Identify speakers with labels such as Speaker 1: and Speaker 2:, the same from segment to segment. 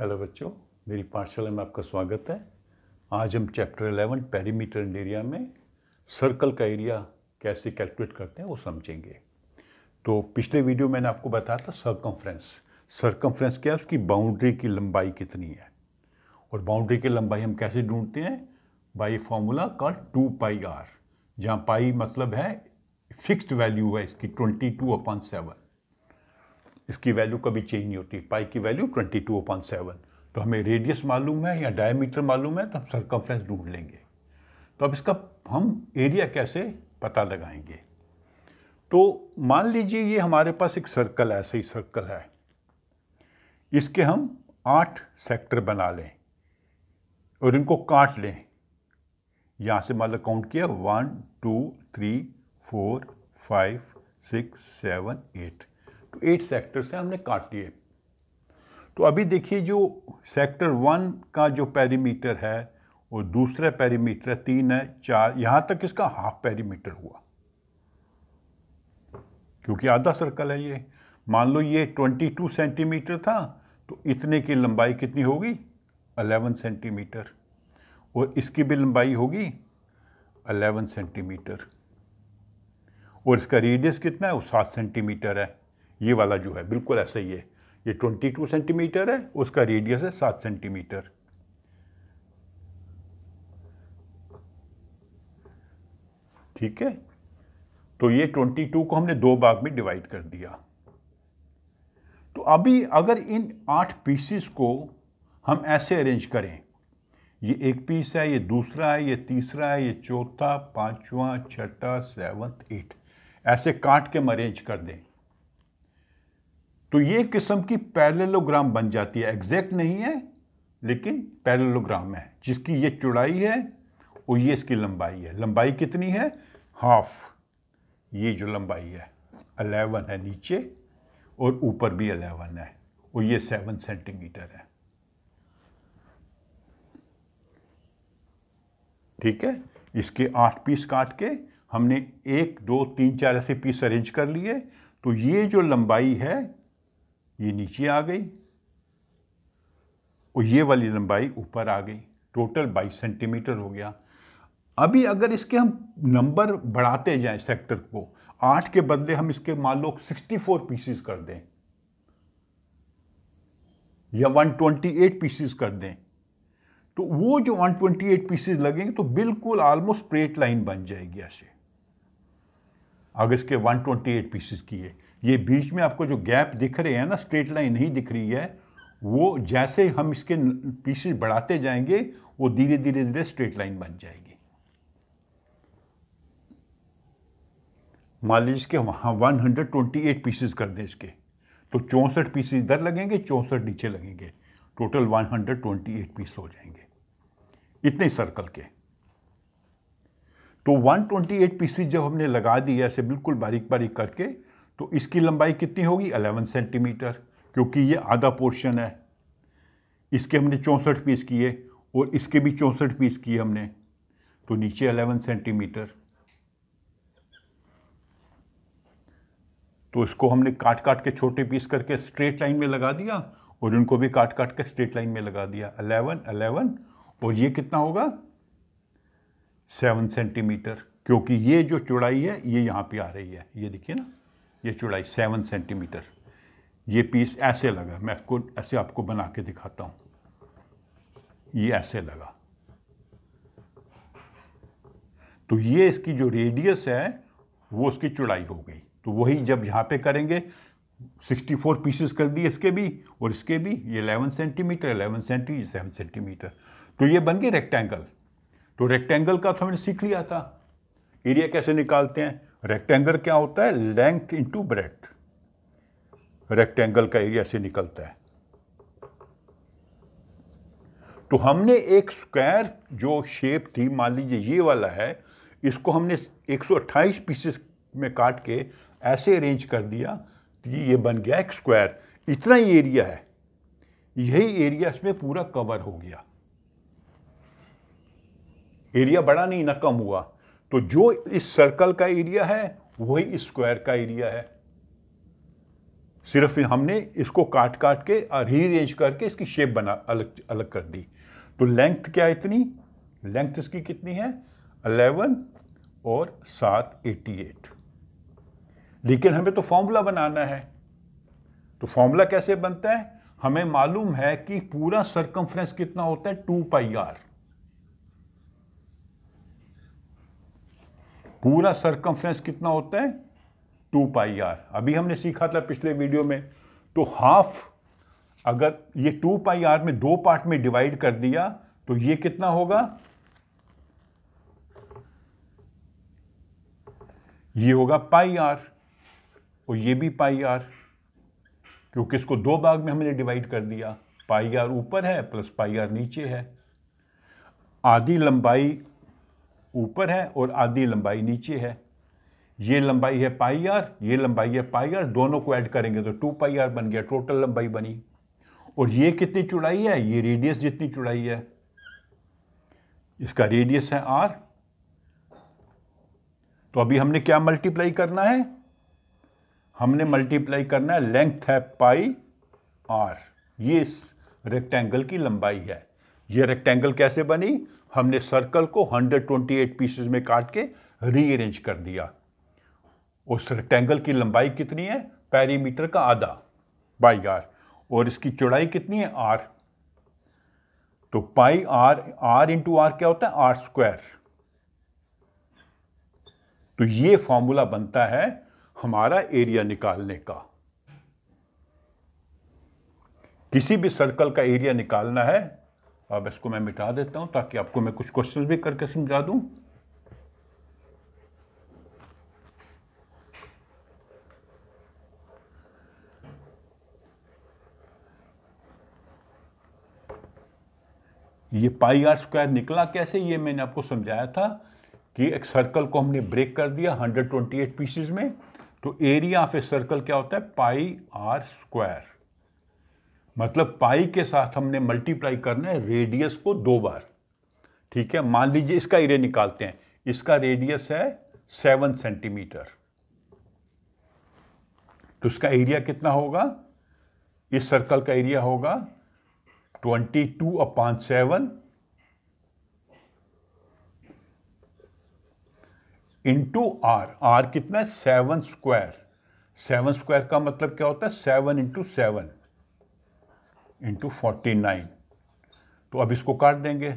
Speaker 1: hello बच्चों मेरी पाठशाला में आपका स्वागत है आज हम चैप्टर 11 पेरीमीटर एंड एरिया में सर्कल का एरिया कैसे कैलकुलेट करते हैं वो समझेंगे तो पिछले वीडियो मैंने आपको बताया था सर्कमफ्रेंस सर्कमफ्रेंस क्या है उसकी बाउंड्री की लंबाई कितनी है और बाउंड्री की लंबाई हम कैसे ढूंढते हैं बाई फॉर्मूला का टू पाई आर जहाँ पाई मतलब है फिक्स्ड वैल्यू है इसकी ट्वेंटी टू अपॉन सेवन इसकी वैल्यू कभी चेंज नहीं होती पाई की value twenty two upon seven तो हमें रेडियस मालूम है या डायमीटर मालूम है तो हम सरकमफ्रेंस ढूंढ लेंगे तो अब इसका हम एरिया कैसे पता लगाएंगे तो मान लीजिए ये हमारे पास एक सर्कल ऐसे ही सर्कल है इसके हम आठ सेक्टर बना लें और इनको काट लें यहाँ से मान लो काउंट किया one two three four five six seven eight तो एट सेक्टर से हमने काट लिए तो अभी देखिए जो सेक्टर वन का जो पैरीमीटर है और दूसरा पैरीमीटर है तीन है चार यहाँ तक इसका हाफ पैरीमीटर हुआ क्योंकि आधा सर्कल है ये मान लो ये 22 सेंटीमीटर था तो इतने की लंबाई कितनी होगी 11 सेंटीमीटर और इसकी भी लंबाई होगी 11 सेंटीमीटर और इसका रेडियस कितना है वो सात सेंटीमीटर है ये वाला जो है बिल्कुल ऐसा ही है ये 22 सेंटीमीटर है उसका रेडियस है 7 सेंटीमीटर ठीक है तो ये 22 को हमने दो भाग में डिवाइड कर दिया तो अभी अगर इन आठ पीसेस को हम ऐसे अरेंज करें ये एक पीस है ये दूसरा है ये तीसरा है ये चौथा पांचवा छठा सेवंथ एट ऐसे काट के हम अरेंज कर दें तो ये किस्म की पैरेलोग्राम बन जाती है एग्जैक्ट नहीं है लेकिन पैरेलोग्राम है जिसकी ये चौड़ाई है और ये इसकी लंबाई है लंबाई कितनी है हाफ ये जो लंबाई है अलेवन है नीचे और ऊपर भी अलेवन है और ये सेवन सेंटीमीटर है ठीक है इसके आठ पीस काट के हमने एक दो तीन चार ऐसे पीस अरेंज कर लिए तो ये जो लंबाई है ये नीचे आ गई और ये वाली लंबाई ऊपर आ गई टोटल 22 सेंटीमीटर हो गया अभी अगर इसके हम नंबर बढ़ाते जाएं सेक्टर को आठ के बदले हम इसके मान लो 64 पीसीस कर दें या 128 पीसेस कर दें तो वो जो 128 पीसीस लगेंगे तो बिल्कुल ऑलमोस्ट स्ट्रेट लाइन बन जाएगी ऐसे अगर इसके 128 पीसीस किए ये बीच में आपको जो गैप दिख रहे हैं ना स्ट्रेट लाइन नहीं दिख रही है वो जैसे हम इसके पीसेस बढ़ाते जाएंगे वो धीरे धीरे धीरे स्ट्रेट लाइन बन जाएगी मान लीजिए वहाँ one hundred twenty eight pieces कर दें इसके तो चौंसठ पीसेस इधर लगेंगे चौंसठ नीचे लगेंगे total one hundred twenty eight piece हो जाएंगे इतने सर्कल के तो 128 पीसेस जब हमने लगा दिए ऐसे बिल्कुल बारीक बारीक करके तो इसकी लंबाई कितनी होगी 11 सेंटीमीटर क्योंकि ये आधा पोर्शन है इसके हमने चौंसठ पीस किए और इसके भी चौंसठ पीस किए हमने तो नीचे 11 सेंटीमीटर तो इसको हमने काट काट के छोटे पीस करके स्ट्रेट लाइन में लगा दिया और इनको भी काट काट के स्ट्रेट लाइन में लगा दिया 11 11 और ये कितना होगा 7 सेंटीमीटर क्योंकि ये जो चौड़ाई है ये यहाँ पे आ रही है ये देखिए ना ये चौड़ाई सेवन सेंटीमीटर ये पीस ऐसे लगा मैं आपको ऐसे आपको बना के दिखाता हूँ ये ऐसे लगा तो ये इसकी जो रेडियस है वो उसकी चौड़ाई हो गई तो वही जब यहाँ पे करेंगे 64 पीसेस कर दिए इसके भी और इसके भी ये 11 सेंटीमीटर 11 सेंटीमीटर सेवन सेंटीमीटर तो ये बन गए रेक्टेंगल तो रेक्टेंगल का तो हमने सीख लिया था एरिया कैसे निकालते हैं रेक्टेंगल क्या होता है लेंथ इंटू ब्रेथ रेक्टेंगल का एरिया से निकलता है तो हमने एक स्क्वायर जो शेप थी मान लीजिए ये वाला है इसको हमने 128 पीसेस में काट के ऐसे अरेंज कर दिया कि ये बन गया एक स्क्वायर इतना ही एरिया है यही एरिया इसमें पूरा कवर हो गया एरिया बड़ा नहीं ना कम हुआ तो जो इस सर्कल का एरिया है वही स्क्वायर का एरिया है सिर्फ हमने इसको काट काट के रीअरेंज करके इसकी शेप बना अलग अलग कर दी तो लेंथ क्या इतनी लेंथ इसकी कितनी है 11 और सात एट लेकिन हमें तो फॉर्मूला बनाना है तो फॉर्मूला कैसे बनता है हमें मालूम है कि पूरा सरकमफ्रेंस कितना होता है टू पाई आर पूरा सरकमफ्रेंस कितना होता है टू पाई आर अभी हमने सीखा था पिछले वीडियो में तो हाफ अगर ये टू पाई आर में दो पार्ट में डिवाइड कर दिया तो ये कितना होगा ये होगा पाई आर और ये भी पाई आर क्योंकि इसको दो भाग में हमने डिवाइड कर दिया पाई आर ऊपर है प्लस पाई आर नीचे है आधी लंबाई ऊपर है और आधी लंबाई नीचे है ये लंबाई है पाई आर ये लंबाई है पाई आर दोनों को ऐड करेंगे तो टू पाई आर बन गया टोटल लंबाई बनी और ये कितनी चौड़ाई है ये रेडियस जितनी चौड़ाई है इसका रेडियस है आर तो अभी हमने क्या मल्टीप्लाई करना है हमने मल्टीप्लाई करना है लेंथ है पाई आर ये इस रेक्टेंगल की लंबाई है ये रेक्टेंगल कैसे बनी हमने सर्कल को 128 पीसेस में काट के रीअरेंज कर दिया उस रेक्टेंगल की लंबाई कितनी है पैरीमीटर का आधा बाई आर और इसकी चौड़ाई कितनी है आर तो pi r r into r क्या होता है आर स्क्वायर तो ये फॉर्मूला बनता है हमारा एरिया निकालने का किसी भी सर्कल का एरिया निकालना है अब इसको मैं मिटा देता हूं ताकि आपको मैं कुछ क्वेश्चन भी करके समझा दूं ये पाई आर स्क्वायर निकला कैसे ये मैंने आपको समझाया था कि एक सर्कल को हमने ब्रेक कर दिया 128 पीसेस में तो एरिया ऑफ ए सर्कल क्या होता है पाई आर स्क्वायर मतलब पाई के साथ हमने मल्टीप्लाई करना है रेडियस को दो बार ठीक है मान लीजिए इसका एरिया निकालते हैं इसका रेडियस है सेवन सेंटीमीटर तो इसका एरिया कितना होगा इस सर्कल का एरिया होगा twenty two upon seven into r r कितना है सेवन स्क्वायर सेवन स्क्वायर का मतलब क्या होता है seven into seven into forty nine तो अब इसको काट देंगे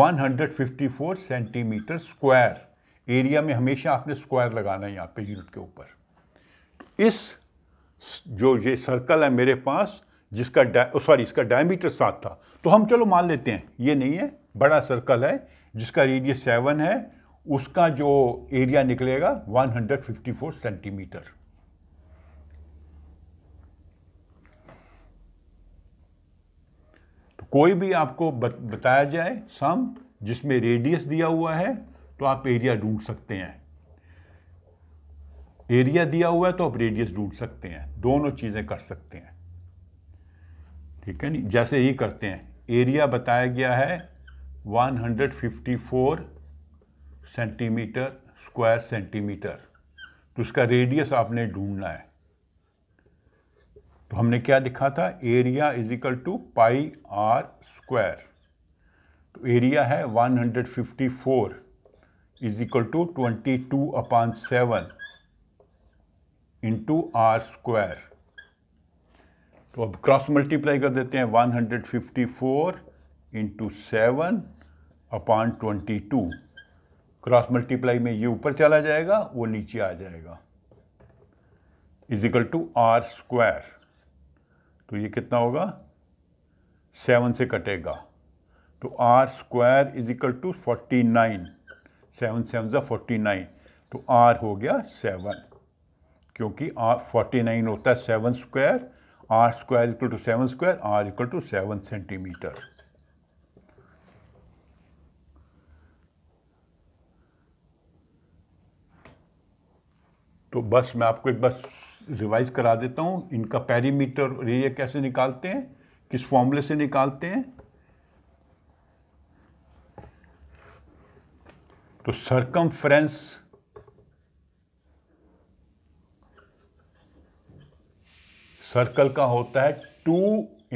Speaker 1: one hundred fifty four centimeter square area में हमेशा आपने स्क्वायर लगाना है यहाँ पे यूनिट के ऊपर इस जो ये सर्कल है मेरे पास जिसका सॉरी इसका डायमीटर सात था तो हम चलो मान लेते हैं ये नहीं है बड़ा सर्कल है जिसका रेडियस सेवन है उसका जो एरिया निकलेगा 154 सेंटीमीटर कोई भी आपको बताया जाए सम जिसमें रेडियस दिया हुआ है तो आप एरिया ढूंढ सकते हैं एरिया दिया हुआ है तो आप रेडियस ढूंढ सकते हैं दोनों चीज़ें कर सकते हैं ठीक है नहीं जैसे ही करते हैं एरिया बताया गया है 154 सेंटीमीटर स्क्वायर सेंटीमीटर तो उसका रेडियस आपने ढूंढना है तो हमने क्या दिखा था area is equal to pi r square तो एरिया है 154 is equal to twenty two upon seven into r square तो अब क्रॉस मल्टीप्लाई कर देते हैं 154 hundred fifty four into seven upon twenty two cross multiply में ये ऊपर चला जाएगा वो नीचे आ जाएगा इजिकल टू आर स्क्वायर तो ये कितना होगा सेवन से कटेगा तो r square is equal to forty nine seven seven जो फोर्टी नाइन तो आर हो गया सेवन क्योंकि आर फोर्टी नाइन होता है seven square r square equal to seven square r equal to seven centimeter तो बस मैं आपको एक बस रिवाइज करा देता हूँ इनका पैरीमीटर और एरिया कैसे निकालते हैं किस फॉर्मूले से निकालते हैं तो सरकम फ्रेंस सर्कल का होता है two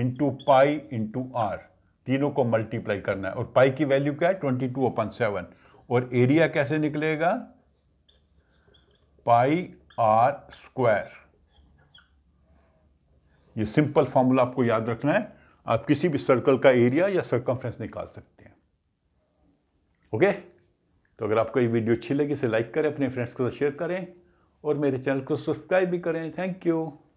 Speaker 1: into pi into r तीनों को मल्टीप्लाई करना है और पाई की वैल्यू क्या है ट्वेंटी टू अपन सेवन और एरिया कैसे निकलेगा पाई आर स्क्वायर ये सिंपल फार्मूला आपको याद रखना है आप किसी भी सर्कल का एरिया या सर्कमफ्रेंस निकाल सकते हैं ओके तो अगर आपको ये वीडियो अच्छी लगी इसे लाइक करें अपने फ्रेंड्स के साथ शेयर करें और मेरे चैनल को सब्सक्राइब भी करें थैंक यू